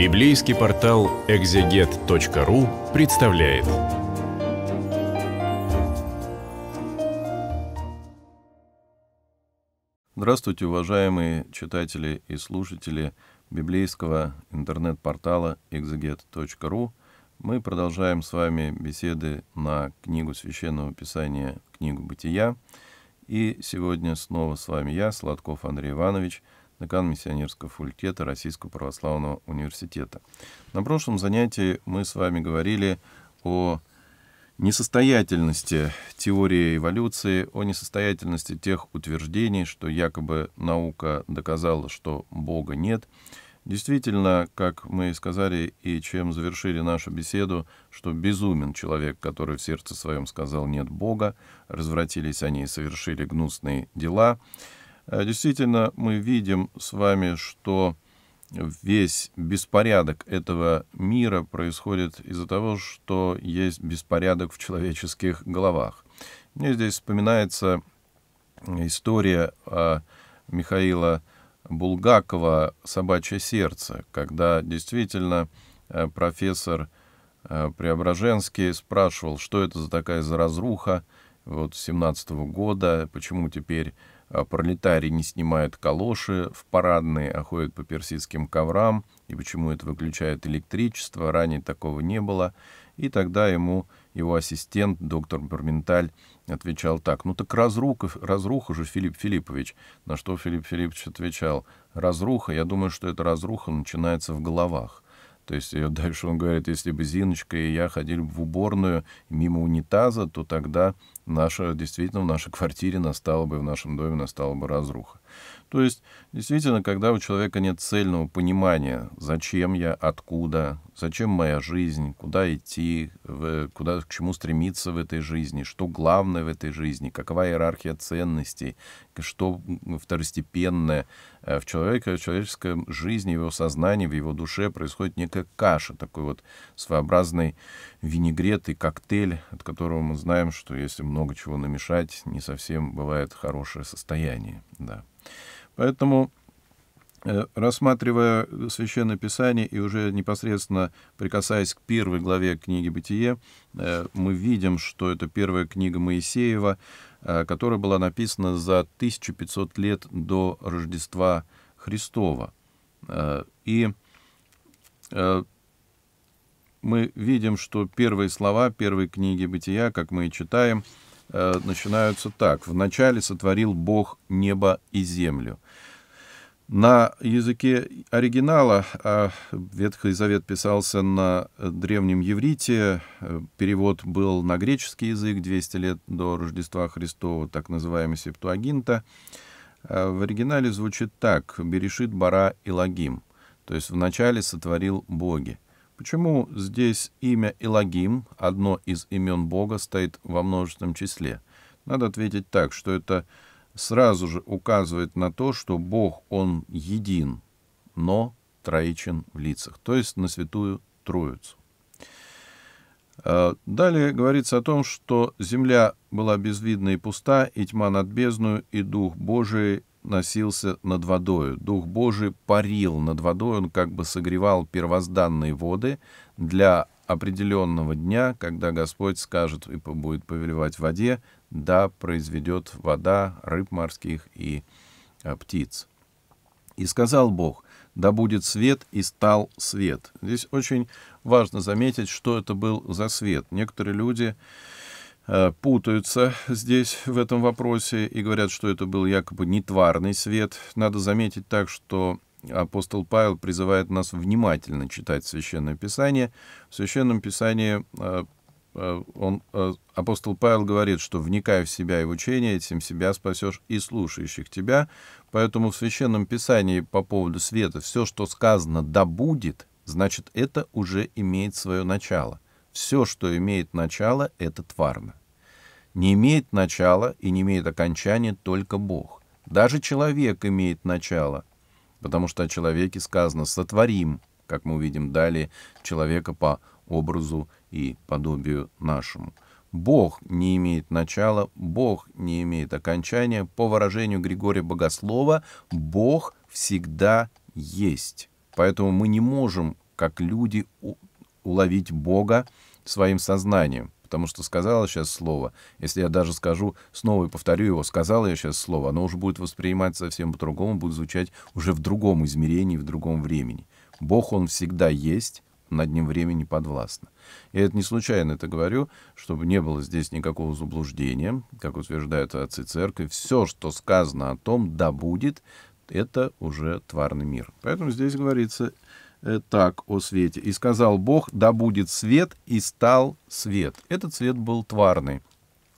Библейский портал экзегет.ру представляет. Здравствуйте, уважаемые читатели и слушатели библейского интернет-портала экзегет.ру. Мы продолжаем с вами беседы на книгу Священного Писания «Книгу Бытия». И сегодня снова с вами я, Сладков Андрей Иванович – декан Миссионерского факультета Российского православного университета. На прошлом занятии мы с вами говорили о несостоятельности теории эволюции, о несостоятельности тех утверждений, что якобы наука доказала, что Бога нет. Действительно, как мы и сказали, и чем завершили нашу беседу, что безумен человек, который в сердце своем сказал «нет Бога», развратились они и совершили гнусные дела — Э, действительно, мы видим с вами, что весь беспорядок этого мира происходит из-за того, что есть беспорядок в человеческих головах. Мне здесь вспоминается э, история э, Михаила Булгакова «Собачье сердце», когда действительно профессор Преображенский спрашивал, что это за такая разруха вот 17 -го года, почему теперь а пролетарии не снимают калоши в парадные, а ходят по персидским коврам, и почему это выключает электричество, ранее такого не было. И тогда ему его ассистент, доктор Берменталь отвечал так, ну так разруха, разруха же, Филипп Филиппович. На что Филипп Филиппович отвечал, разруха, я думаю, что эта разруха начинается в головах. То есть э, дальше он говорит, если бы Зиночка и я ходили в уборную мимо унитаза, то тогда наша, действительно в нашей квартире настала бы, в нашем доме настала бы разруха. То есть, действительно, когда у человека нет цельного понимания, зачем я, откуда, зачем моя жизнь, куда идти, куда, к чему стремиться в этой жизни, что главное в этой жизни, какова иерархия ценностей, что второстепенное. Э, в человеке, в человеческой жизни, в его сознании, в его душе происходит некая каша, такой вот своеобразный винегрет и коктейль, от которого мы знаем, что если много чего намешать, не совсем бывает хорошее состояние. Да. Поэтому э, рассматривая Священное Писание и уже непосредственно прикасаясь к первой главе книги «Бытие», э, мы видим, что это первая книга Моисеева, э, которая была написана за 1500 лет до Рождества Христова. И мы видим, что первые слова первой книги «Бытия», как мы и читаем, э, начинаются так. «Вначале сотворил Бог небо и землю». На языке оригинала а Ветхий Завет писался на древнем еврите, э, перевод был на греческий язык 200 лет до Рождества Христова, так называемый Септуагинта. А в оригинале звучит так «Берешит бара и лагим», то есть «вначале сотворил боги». Почему здесь имя Илогим, одно из имен Бога, стоит во множественном числе? Надо ответить так, что это сразу же указывает на то, что Бог, Он един, но троичен в лицах, то есть на святую Троицу. А, далее говорится о том, что земля была безвидна и пуста, и тьма над бездную, и Дух Божий носился над водою. Дух Божий парил над водой, он как бы согревал первозданные воды для определенного дня, когда Господь скажет и будет повелевать в воде, да, произведет вода рыб морских и а, птиц. И сказал Бог, да будет свет, и стал свет. Здесь очень важно заметить, что это был за свет. Некоторые люди Э, путаются здесь в этом вопросе и говорят, что это был якобы нетварный свет. Надо заметить так, что апостол Павел призывает нас внимательно читать Священное Писание. В Священном Писании э, э, он, апостол Павел говорит, что вникая в себя и в учение, этим себя спасешь и слушающих тебя. Поэтому в Священном Писании по поводу света все, что сказано «да будет», значит, это уже имеет свое начало. Все, что имеет начало, это тварно не имеет начала и не имеет окончания только Бог. Даже человек имеет начало, потому что о человеке сказано «сотворим», как мы увидим далее, человека по образу и подобию нашему. Бог не имеет начала, Бог не имеет окончания. По выражению Григория Богослова, Бог всегда есть. Поэтому мы не можем, как люди, уловить Бога своим сознанием потому что сказала сейчас слово. Если я даже скажу, снова и повторю его, сказала я сейчас слово, оно уже будет восприниматься совсем по-другому, будет звучать уже в другом измерении, в другом времени. Бог, Он всегда есть, над ним время не подвластно. Я это не случайно это говорю, чтобы не было здесь никакого заблуждения, как утверждают отцы церкви. Все, что сказано о том, да будет, это уже тварный мир. Поэтому здесь говорится Э, так о свете. «И сказал Бог, да будет свет, и стал свет». Этот свет был тварный.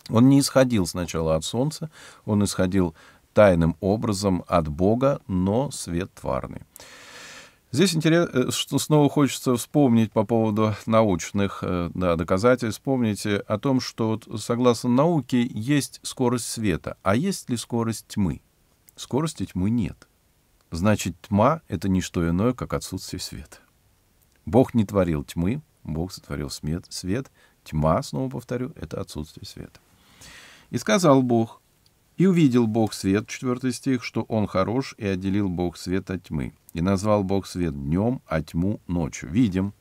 Он не исходил сначала от солнца, он исходил тайным образом от Бога, но свет тварный. Здесь интересно, э, что снова хочется вспомнить по поводу научных э, да, доказательств. Вспомните о том, что вот, согласно науке есть скорость света, а есть ли скорость тьмы? Скорости тьмы нет. Значит, тьма — это не что иное, как отсутствие света. Бог не творил тьмы, Бог сотворил смет, свет. Тьма, снова повторю, — это отсутствие света. «И сказал Бог, и увидел Бог свет, четвертый стих, что он хорош, и отделил Бог свет от тьмы. И назвал Бог свет днем, а тьму ночью». Видим,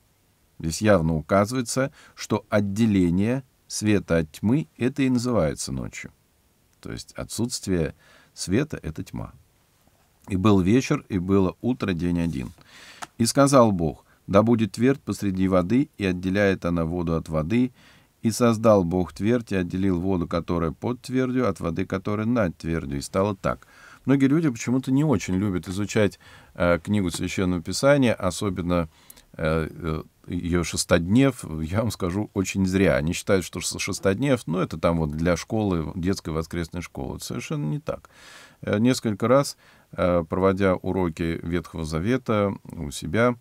здесь явно указывается, что отделение света от тьмы — это и называется ночью. То есть отсутствие света — это тьма. И был вечер, и было утро, день один. И сказал Бог, да будет твердь посреди воды, и отделяет она воду от воды. И создал Бог твердь, и отделил воду, которая под твердью, от воды, которая над твердью. И стало так. Многие люди почему-то не очень любят изучать э, книгу Священного Писания, особенно э, э, ее шестоднев, я вам скажу, очень зря. Они считают, что шестоднев, ну, это там вот для школы, детской воскресной школы. Это совершенно не так. Э, несколько раз Э, проводя уроки Ветхого Завета у себя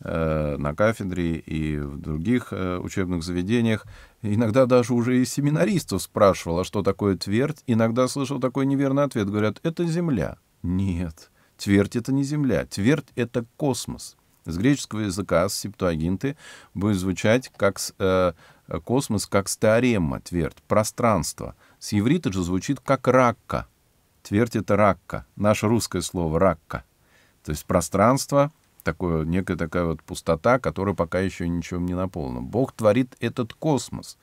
э, на кафедре и в других э, учебных заведениях. Иногда даже уже и семинаристов спрашивал, а что такое твердь. Иногда слышал такой неверный ответ. Говорят, это земля. Нет, твердь — это не земля. Твердь — это космос. С греческого языка, с септуагинты, будет звучать как э, космос, как стеорема, твердь, пространство. С еврита же звучит как ракка — Твердь — это ракка, наше русское слово «ракка». То есть пространство, такое, некая такая вот пустота, которая пока еще ничем не наполнена. Бог творит этот космос.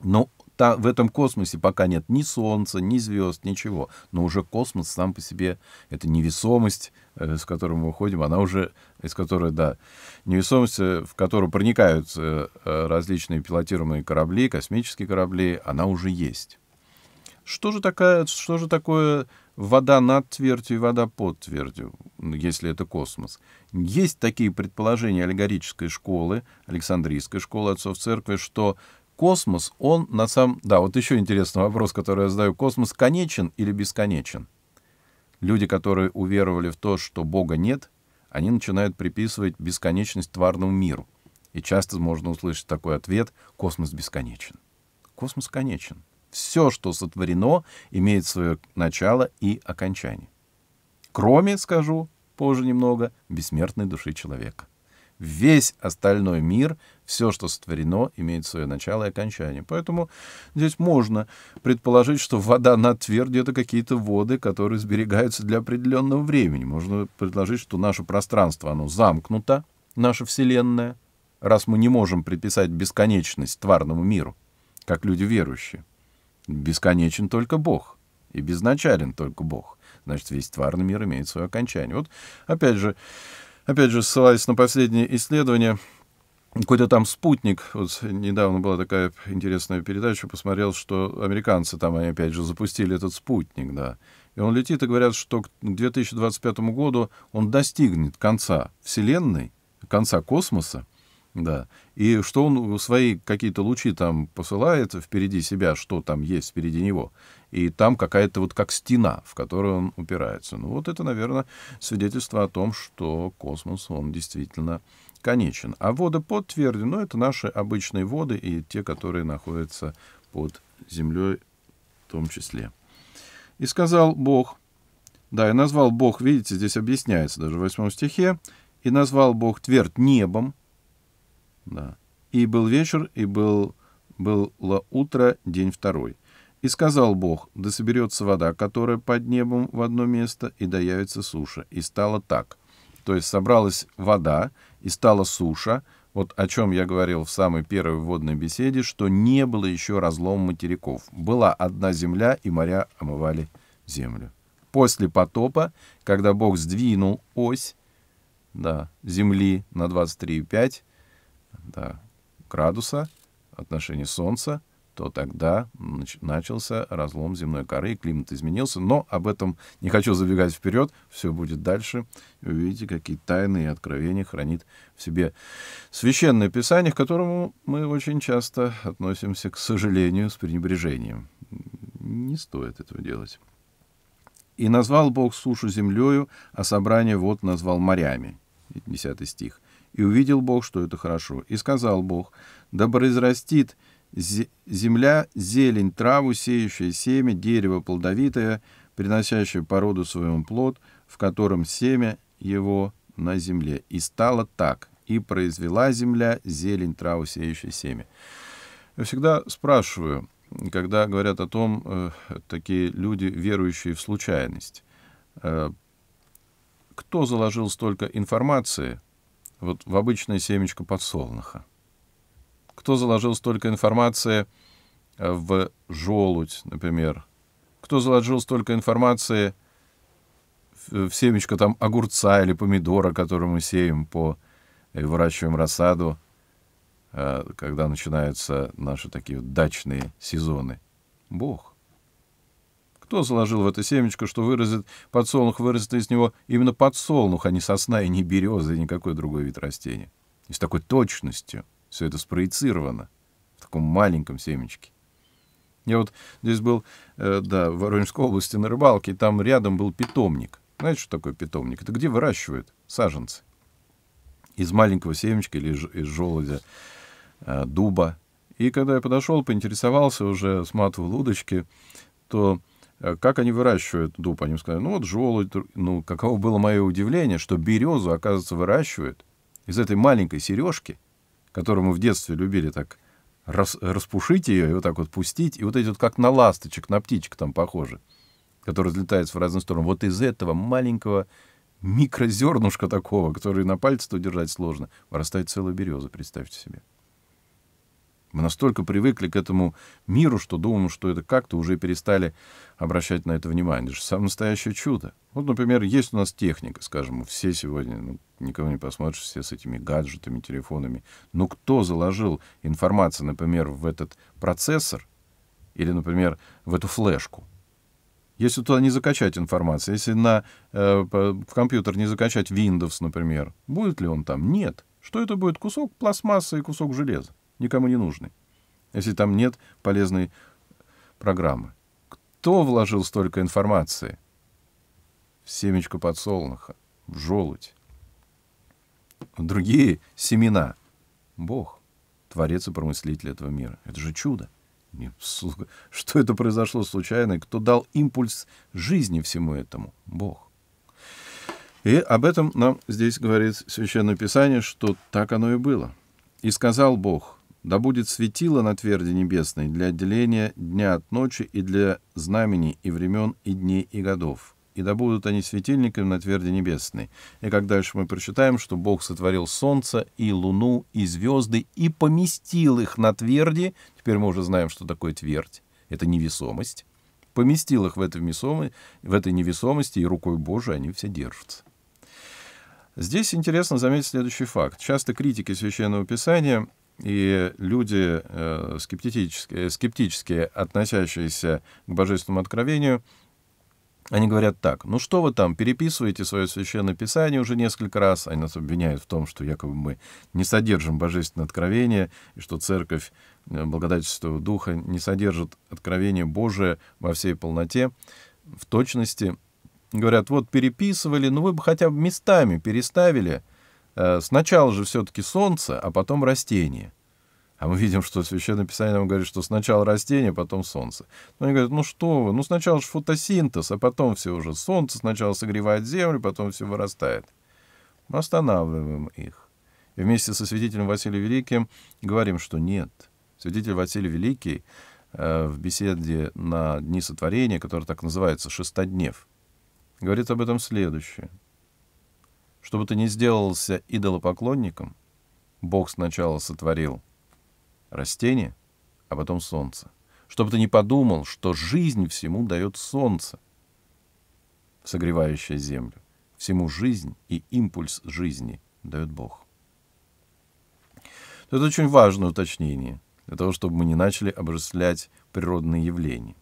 Но та, в этом космосе пока нет ни солнца, ни звезд, ничего. Но уже космос сам по себе, это невесомость, из э, которой мы выходим, она уже, из которой, да, невесомость, э, в которую проникают э, различные пилотируемые корабли, космические корабли, она уже есть. Что же, такая, что же такое вода над твердью и вода под твердью, если это космос? Есть такие предположения аллегорической школы, Александрийской школы отцов церкви, что космос, он на самом... Да, вот еще интересный вопрос, который я задаю. Космос конечен или бесконечен? Люди, которые уверовали в то, что Бога нет, они начинают приписывать бесконечность тварному миру. И часто можно услышать такой ответ «космос бесконечен». Космос конечен. Все, что сотворено, имеет свое начало и окончание. Кроме, скажу позже немного, бессмертной души человека. Весь остальной мир, все, что сотворено, имеет свое начало и окончание. Поэтому здесь можно предположить, что вода на тверди — это какие-то воды, которые сберегаются для определенного времени. Можно предположить, что наше пространство, оно замкнуто, наша Вселенная, раз мы не можем приписать бесконечность тварному миру, как люди верующие. Бесконечен только Бог, и безначален только Бог. Значит, весь тварный мир имеет свое окончание. Вот, опять же, опять же, ссылаясь на последнее исследование, какой-то там спутник, вот недавно была такая интересная передача, посмотрел, что американцы там, они опять же запустили этот спутник, да, и он летит, и говорят, что к 2025 году он достигнет конца Вселенной, конца космоса, да. И что он свои какие-то лучи там посылает впереди себя, что там есть впереди него. И там какая-то вот как стена, в которую он упирается. Ну вот это, наверное, свидетельство о том, что космос, он действительно конечен. А воды под ну это наши обычные воды и те, которые находятся под землей в том числе. И сказал Бог, да, и назвал Бог, видите, здесь объясняется даже в восьмом стихе, и назвал Бог твердь небом, да. И был вечер, и был, было утро, день второй. И сказал Бог, да соберется вода, которая под небом в одно место, и да явится суша. И стало так. То есть собралась вода, и стала суша. Вот о чем я говорил в самой первой вводной беседе, что не было еще разлом материков. Была одна земля, и моря омывали землю. После потопа, когда Бог сдвинул ось да, земли на 23,5, да, градуса отношения Солнца, то тогда начался разлом земной коры, и климат изменился. Но об этом не хочу забегать вперед, все будет дальше. И увидите, какие тайны и откровения хранит в себе священное писание, к которому мы очень часто относимся, к сожалению, с пренебрежением. Не стоит этого делать. «И назвал Бог сушу землею, а собрание вот назвал морями». 10 стих. И увидел Бог, что это хорошо. И сказал Бог, да произрастит земля, зелень, траву, сеющая семя, дерево плодовитое, приносящее породу своему плод, в котором семя его на земле. И стало так. И произвела земля зелень, траву, сеющая семя. Я всегда спрашиваю, когда говорят о том, э, такие люди, верующие в случайность, э, кто заложил столько информации вот в обычное семечко подсолнуха. Кто заложил столько информации э, в желудь, например? Кто заложил столько информации э, в семечко там огурца или помидора, который мы сеем по и э, выращиваем рассаду, когда начинаются наши такие дачные сезоны? Бог кто заложил в это семечко, что вырастет подсолнух, вырастет из него именно подсолнух, а не сосна и не береза, и никакой другой вид растения. И с такой точностью все это спроецировано в таком маленьком семечке. Я вот здесь был, э, да, в Воронежской области на рыбалке, и там рядом был питомник. Знаете, что такое питомник? Это где выращивают саженцы? Из маленького семечка или из желудя э, дуба. И когда я подошел, поинтересовался уже, сматывал удочки, то Э, как они выращивают дуб? Они сказали, ну вот желудь. Ну, каково было мое удивление, что березу, оказывается, выращивают из этой маленькой сережки, которую мы в детстве любили так рас, распушить ее и вот так вот пустить. И вот эти вот как на ласточек, на птичек там похоже, которые взлетаются в разные стороны. Вот из этого маленького микрозернышка такого, который на пальце-то держать сложно, вырастает целая береза, представьте себе. Мы настолько привыкли к этому миру, что думаем, что это как-то уже перестали обращать на это внимание. Это же самое настоящее чудо. Вот, например, есть у нас техника, скажем, все сегодня, ну, никого не посмотришь, все с этими гаджетами, телефонами. Но кто заложил информацию, например, в этот процессор или, например, в эту флешку? Если туда не закачать информацию, если на, э, в компьютер не закачать Windows, например, будет ли он там? Нет. Что это будет? Кусок пластмассы и кусок железа никому не нужный, если там нет полезной программы. Кто вложил столько информации? В семечко подсолнуха, в желудь. Другие семена. Бог, творец и промыслитель этого мира. Это же чудо. Что это произошло случайно? Кто дал импульс жизни всему этому? Бог. И об этом нам здесь говорит Священное Писание, что так оно и было. «И сказал Бог, да будет светило на тверди небесной для отделения дня от ночи и для знамений и времен и дней и годов. И да будут они светильниками на тверди небесной. И как дальше мы прочитаем, что Бог сотворил солнце и луну и звезды и поместил их на тверди. Теперь мы уже знаем, что такое твердь. Это невесомость. Поместил их в, это весомой, в этой невесомости, и рукой Божией они все держатся. Здесь интересно заметить следующий факт. Часто критики Священного Писания — и люди, э, скептические, э, скептически относящиеся к божественному откровению, они говорят так, ну что вы там, переписываете свое священное писание уже несколько раз, они нас обвиняют в том, что якобы мы не содержим божественное откровение, и что церковь э, благодати Святого Духа не содержит откровение Божие во всей полноте, в точности. Говорят, вот переписывали, ну вы бы хотя бы местами переставили — Э, сначала же все-таки солнце, а потом растение. А мы видим, что Священное Писание нам говорит, что сначала растение, потом солнце. Но они говорят, ну что вы, ну сначала же фотосинтез, а потом все уже солнце, сначала согревает землю, потом все вырастает. Мы останавливаем их. И вместе со святителем Василием Великим говорим, что нет. Святитель Василий Великий э, в беседе на Дни Сотворения, который так называется «Шестоднев», говорит об этом следующее — чтобы ты не сделался идолопоклонником, Бог сначала сотворил растение, а потом солнце. Чтобы ты не подумал, что жизнь всему дает солнце, согревающее землю. Всему жизнь и импульс жизни дает Бог. Это очень важное уточнение для того, чтобы мы не начали обращать природные явления.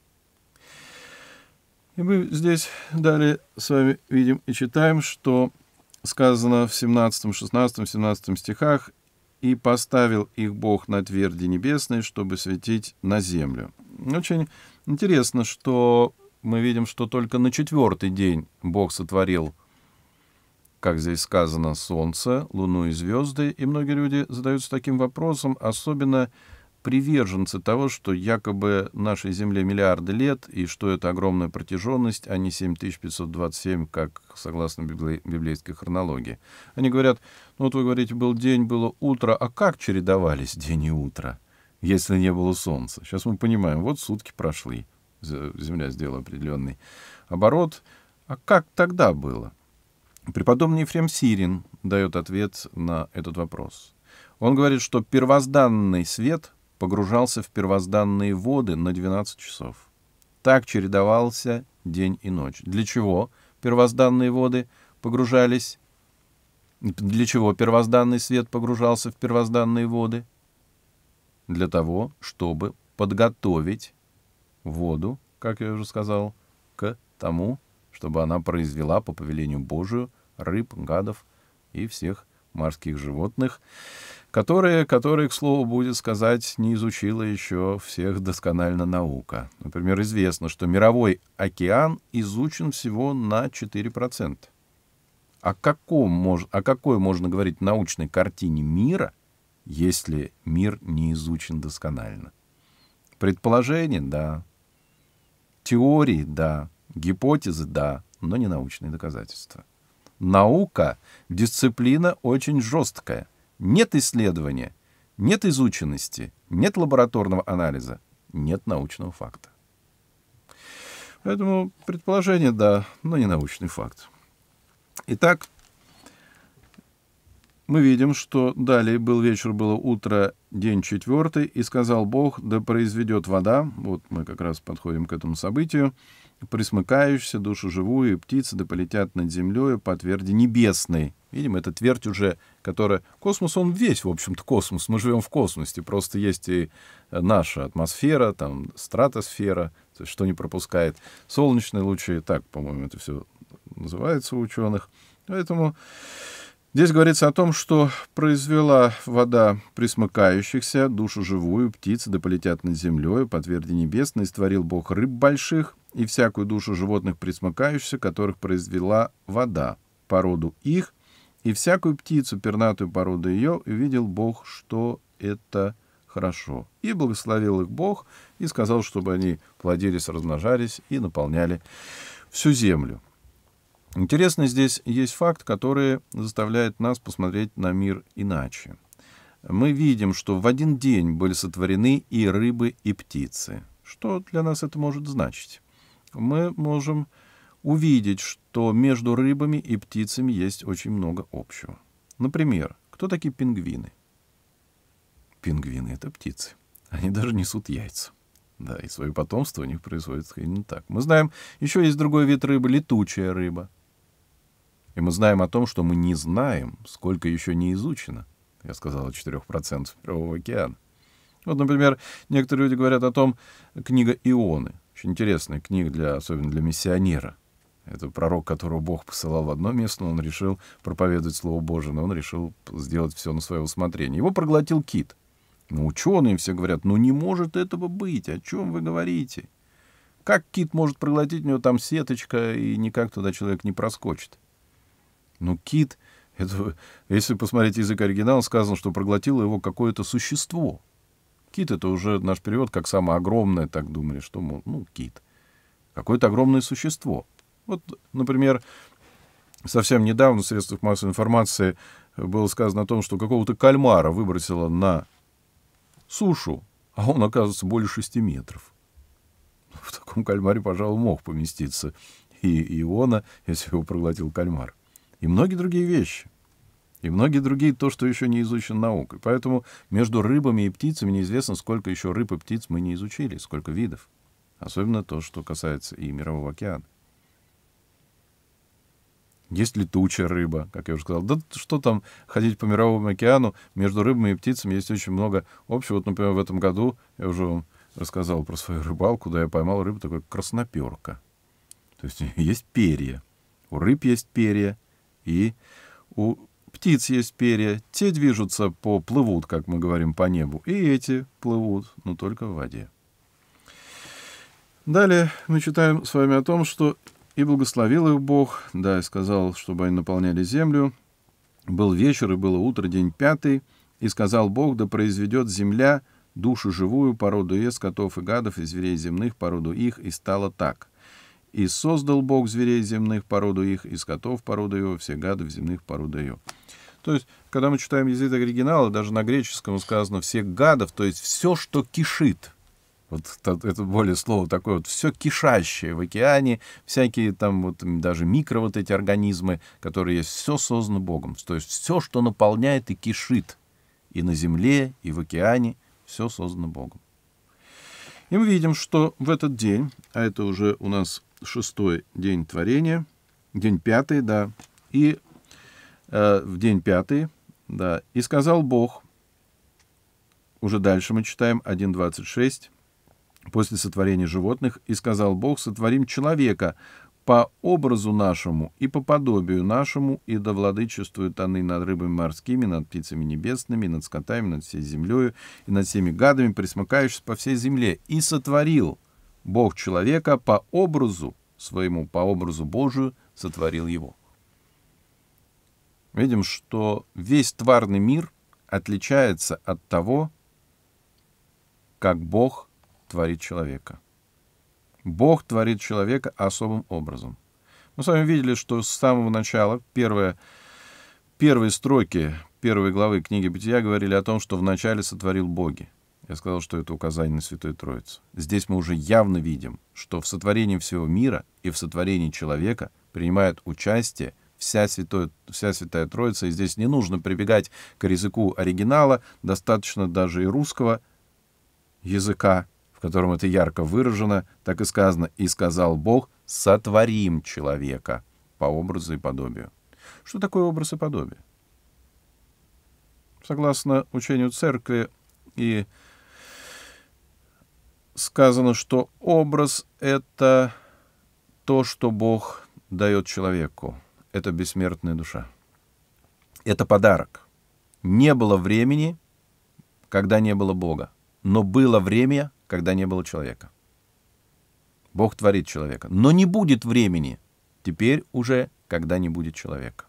И мы здесь далее с вами видим и читаем, что сказано в 17, 16, 17 стихах, «И поставил их Бог на тверди небесной, чтобы светить на землю». Очень интересно, что мы видим, что только на четвертый день Бог сотворил, как здесь сказано, солнце, луну и звезды. И многие люди задаются таким вопросом, особенно приверженцы того, что якобы нашей Земле миллиарды лет, и что это огромная протяженность, а не 7527, как согласно библейской хронологии. Они говорят, ну вот вы говорите, был день, было утро, а как чередовались день и утро, если не было солнца? Сейчас мы понимаем, вот сутки прошли, Земля сделала определенный оборот. А как тогда было? Преподобный Ефрем Сирин дает ответ на этот вопрос. Он говорит, что первозданный свет — погружался в первозданные воды на 12 часов. Так чередовался день и ночь. Для чего первозданные воды погружались? Для чего первозданный свет погружался в первозданные воды? Для того, чтобы подготовить воду, как я уже сказал, к тому, чтобы она произвела по повелению Божию рыб, гадов и всех морских животных которые, которые, к слову, будет сказать, не изучила еще всех досконально наука. Например, известно, что мировой океан изучен всего на 4%. О, каком мож, о какой можно говорить научной картине мира, если мир не изучен досконально? Предположения — да. Теории — да. Гипотезы — да, но не научные доказательства. Наука — дисциплина очень жесткая — нет исследования, нет изученности, нет лабораторного анализа, нет научного факта. Поэтому предположение, да, но не научный факт. Итак, мы видим, что далее был вечер, было утро, день четвертый, и сказал Бог, да произведет вода, вот мы как раз подходим к этому событию, присмыкающуюся, душу живую, и птицы да полетят над землей по тверди небесной». Видимо, эта твердь уже, которая... Космос, он весь, в общем-то, космос. Мы живем в космосе. Просто есть и наша атмосфера, там, стратосфера, то есть что не пропускает. Солнечные лучи, так, по-моему, это все называется у ученых. Поэтому здесь говорится о том, что произвела вода присмыкающихся, душу живую, птицы да полетят над землей, по тверди небесной, створил Бог рыб больших, и всякую душу животных присмыкающихся, которых произвела вода, породу их, и всякую птицу, пернатую породу ее, увидел Бог, что это хорошо. И благословил их Бог, и сказал, чтобы они плодились, размножались и наполняли всю землю. Интересно здесь есть факт, который заставляет нас посмотреть на мир иначе. Мы видим, что в один день были сотворены и рыбы, и птицы. Что для нас это может значить? мы можем увидеть, что между рыбами и птицами есть очень много общего. Например, кто такие пингвины? Пингвины — это птицы. Они даже несут яйца. Да, и свое потомство у них происходит именно так. Мы знаем, еще есть другой вид рыбы — летучая рыба. И мы знаем о том, что мы не знаем, сколько еще не изучено. Я сказал, 4% Мирового океана. Вот, например, некоторые люди говорят о том, книга «Ионы». Очень интересная книга, для, особенно для миссионера. Это пророк, которого Бог посылал в одно место, но он решил проповедовать Слово Божие, но он решил сделать все на свое усмотрение. Его проглотил кит. Но ну, ученые все говорят, ну не может этого быть, о чем вы говорите? Как кит может проглотить, у него там сеточка, и никак туда человек не проскочит? Ну кит, это, если посмотреть язык оригинала, сказано, что проглотило его какое-то существо — Кит — это уже наш перевод как самое огромное, так думали, что, мол, ну, кит. Какое-то огромное существо. Вот, например, совсем недавно в средствах массовой информации было сказано о том, что какого-то кальмара выбросило на сушу, а он, оказывается, более 6 метров. В таком кальмаре, пожалуй, мог поместиться и Иона, если его проглотил кальмар. И многие другие вещи — и многие другие то, что еще не изучено наукой. Поэтому между рыбами и птицами неизвестно, сколько еще рыб и птиц мы не изучили, сколько видов. Особенно то, что касается и Мирового океана. Есть летучая рыба, как я уже сказал. Да что там ходить по Мировому океану? Между рыбами и птицами есть очень много общего. Вот, например, в этом году я уже вам рассказал про свою рыбалку, да я поймал рыбу такой красноперка. То есть есть перья. У рыб есть перья. И у птиц есть перья, те движутся по, плывут, как мы говорим, по небу, и эти плывут, но только в воде. Далее мы читаем с вами о том, что «И благословил их Бог, да, и сказал, чтобы они наполняли землю. Был вечер, и было утро, день пятый, и сказал Бог, да произведет земля душу живую, породу ес, котов и гадов, и зверей земных, породу их, и стало так». И создал Бог зверей земных, породу их, и скотов, породу его, все гадов земных, породу его. То есть, когда мы читаем язык оригинала, даже на греческом сказано все гадов, то есть все, что кишит. Вот это более слово такое, вот все кишащее в океане, всякие там вот даже микро вот эти организмы, которые есть, все создано Богом. То есть все, что наполняет и кишит и на земле, и в океане, все создано Богом. И мы видим, что в этот день, а это уже у нас шестой день творения, день пятый, да, и э, в день пятый, да, и сказал Бог, уже дальше мы читаем 1.26, после сотворения животных, и сказал Бог, сотворим человека по образу нашему и по подобию нашему, и да владычествуют они над рыбами морскими, над птицами небесными, над скотами, над всей землею, и над всеми гадами, присмыкающимися по всей земле. И сотворил Бог человека по образу своему, по образу Божию сотворил его. Видим, что весь тварный мир отличается от того, как Бог творит человека – Бог творит человека особым образом. Мы с вами видели, что с самого начала первые, первые строки первой главы книги Бытия говорили о том, что вначале сотворил боги. Я сказал, что это указание на Святую Троицу. Здесь мы уже явно видим, что в сотворении всего мира и в сотворении человека принимает участие вся, святой, вся Святая Троица, и здесь не нужно прибегать к языку оригинала, достаточно даже и русского языка, в котором это ярко выражено, так и сказано «И сказал Бог, сотворим человека по образу и подобию». Что такое образ и подобие? Согласно учению церкви и сказано, что образ — это то, что Бог дает человеку. Это бессмертная душа. Это подарок. Не было времени, когда не было Бога. Но было время, когда не было человека. Бог творит человека. Но не будет времени. Теперь уже, когда не будет человека.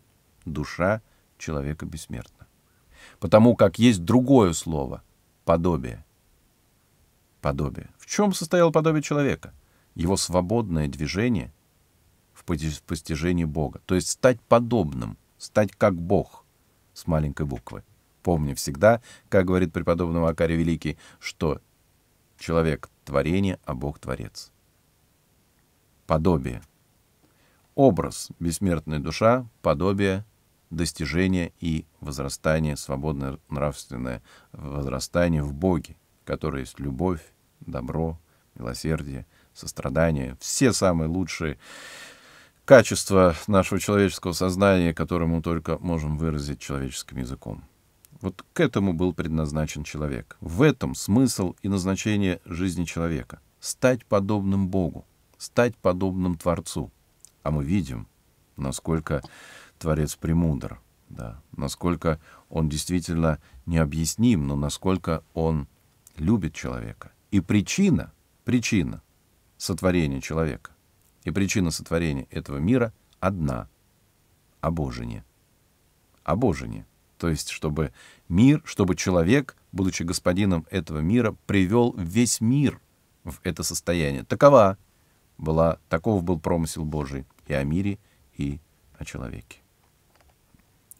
Душа человека бессмертна. Потому как есть другое слово — подобие. Подобие. В чем состояло подобие человека? Его свободное движение в постижении Бога. То есть стать подобным, стать как Бог с маленькой буквы. Помни всегда, как говорит преподобный Макарий Великий, что Человек — творение, а Бог — творец. Подобие. Образ — бессмертная душа, подобие — достижение и возрастание, свободное нравственное возрастание в Боге, которое есть любовь, добро, милосердие, сострадание, все самые лучшие качества нашего человеческого сознания, которые мы только можем выразить человеческим языком. Вот к этому был предназначен человек. В этом смысл и назначение жизни человека. Стать подобным Богу, стать подобным Творцу. А мы видим, насколько Творец премудр, да, насколько он действительно необъясним, но насколько он любит человека. И причина, причина сотворения человека и причина сотворения этого мира одна — обожение. Обожение то есть чтобы мир, чтобы человек, будучи господином этого мира, привел весь мир в это состояние. Такова была, таков был промысел Божий и о мире, и о человеке.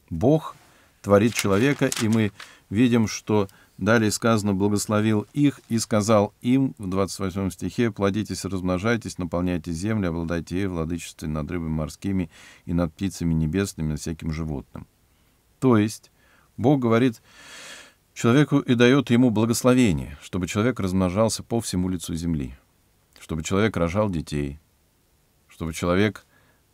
Бог творит человека, и мы видим, что далее сказано «благословил их и сказал им» в 28 стихе «плодитесь, размножайтесь, наполняйте землю, обладайте ей, владычестве над рыбами морскими и над птицами небесными, над всяким животным». То есть Бог говорит человеку и дает ему благословение, чтобы человек размножался по всему лицу земли, чтобы человек рожал детей, чтобы человек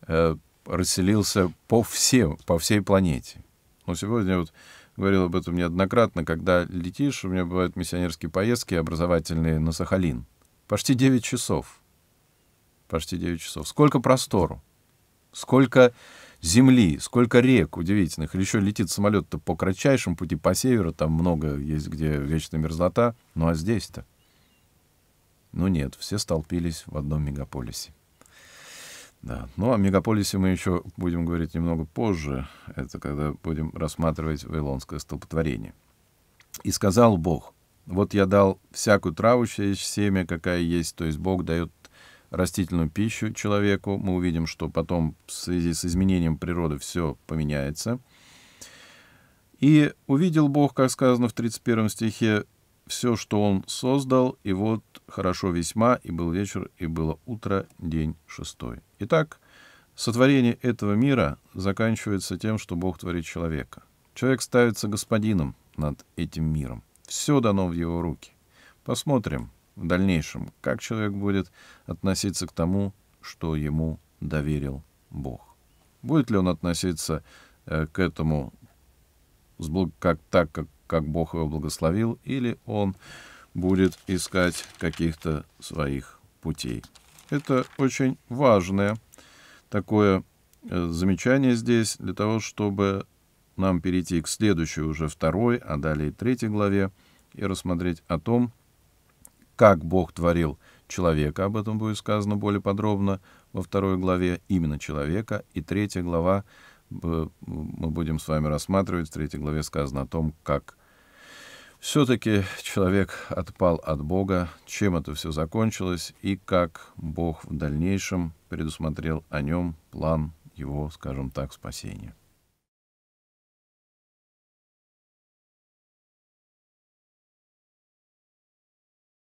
э, расселился по, всем по всей планете. Но сегодня вот говорил об этом неоднократно, когда летишь, у меня бывают миссионерские поездки образовательные на Сахалин. Почти 9 часов. Почти 9 часов. Сколько простору, сколько земли, сколько рек удивительных. Или еще летит самолет-то по кратчайшему пути, по северу, там много есть, где вечная мерзлота. Ну а здесь-то? Ну нет, все столпились в одном мегаполисе. Да. Ну, о мегаполисе мы еще будем говорить немного позже. Это когда будем рассматривать Вавилонское столпотворение. «И сказал Бог, вот я дал всякую траву семя, какая есть, то есть Бог дает растительную пищу человеку. Мы увидим, что потом в связи с изменением природы все поменяется. И увидел Бог, как сказано в 31 стихе, все, что Он создал, и вот хорошо весьма, и был вечер, и было утро, день шестой. Итак, сотворение этого мира заканчивается тем, что Бог творит человека. Человек ставится господином над этим миром. Все дано в его руки. Посмотрим, в дальнейшем, как человек будет относиться к тому, что ему доверил Бог. Будет ли он относиться э, к этому как, так, как, как Бог его благословил, или он будет искать каких-то своих путей. Это очень важное такое э, замечание здесь для того, чтобы нам перейти к следующей уже второй, а далее третьей главе и рассмотреть о том, как Бог творил человека, об этом будет сказано более подробно во второй главе, именно человека, и третья глава э, мы будем с вами рассматривать, в третьей главе сказано о том, как все-таки человек отпал от Бога, чем это все закончилось и как Бог в дальнейшем предусмотрел о нем план его, скажем так, спасения.